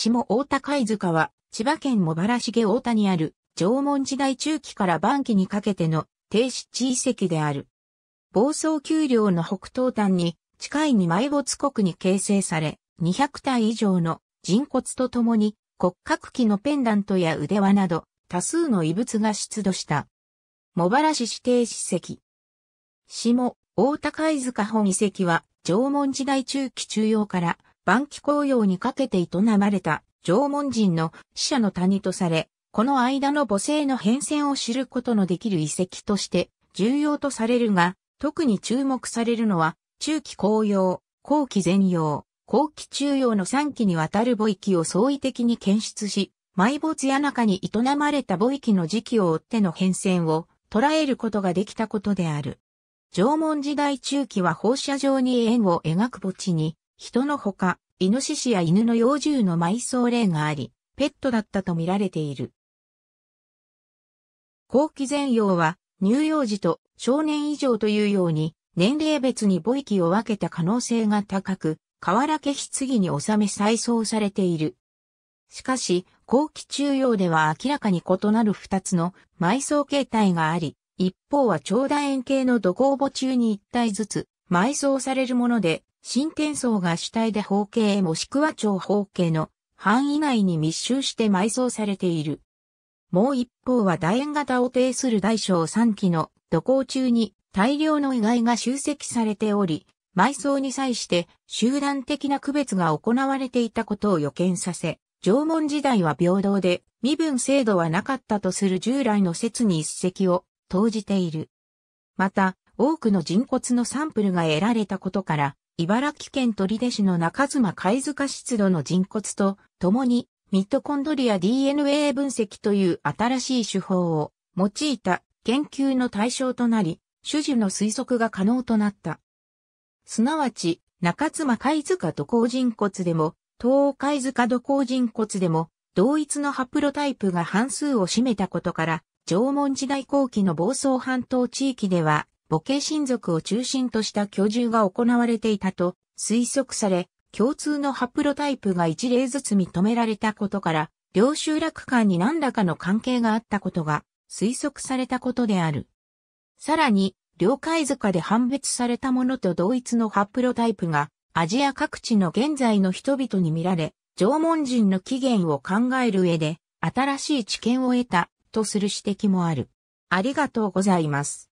下大田貝塚は、千葉県茂原市下大田にある、縄文時代中期から晩期にかけての低湿地遺跡である。房総丘陵の北東端に、近い二埋没国に形成され、200体以上の人骨とともに骨格器のペンダントや腕輪など多数の遺物が出土した。茂原市指定史跡。下、大高貝塚本遺跡は縄文時代中期中央から晩期紅葉にかけて営まれた縄文人の死者の谷とされ、この間の母性の変遷を知ることのできる遺跡として重要とされるが、特に注目されるのは、中期紅葉、後期全葉、後期中葉の3期にわたる母域を相違的に検出し、埋没や中に営まれた母域の時期を追っての変遷を捉えることができたことである。縄文時代中期は放射状に円を描く墓地に、人のほか、イノシシや犬の幼獣の埋葬例があり、ペットだったと見られている。後期全容は、乳幼児と少年以上というように、年齢別に母域を分けた可能性が高く、河原家棺に収め再葬されている。しかし、後期中央では明らかに異なる二つの埋葬形態があり、一方は長楕円形の土工墓中に一体ずつ埋葬されるもので、新天層が主体で方形もしくは長方形の範囲内に密集して埋葬されている。もう一方は楕円型を呈する大小3基の土工中に大量の遺骸が集積されており、埋葬に際して集団的な区別が行われていたことを予見させ、縄文時代は平等で身分制度はなかったとする従来の説に一石を投じている。また、多くの人骨のサンプルが得られたことから、茨城県取手市の中妻貝塚湿度の人骨と共にミトコンドリア DNA 分析という新しい手法を用いた研究の対象となり、種樹の推測が可能となった。すなわち、中妻貝塚土工人骨でも、東海塚土工人骨でも、同一のハプロタイプが半数を占めたことから、縄文時代後期の房総半島地域では、母系親族を中心とした居住が行われていたと推測され、共通のハプロタイプが一例ずつ認められたことから、両集落間に何らかの関係があったことが推測されたことである。さらに、両海塚で判別されたものと同一のハプロタイプが、アジア各地の現在の人々に見られ、縄文人の起源を考える上で、新しい知見を得た、とする指摘もある。ありがとうございます。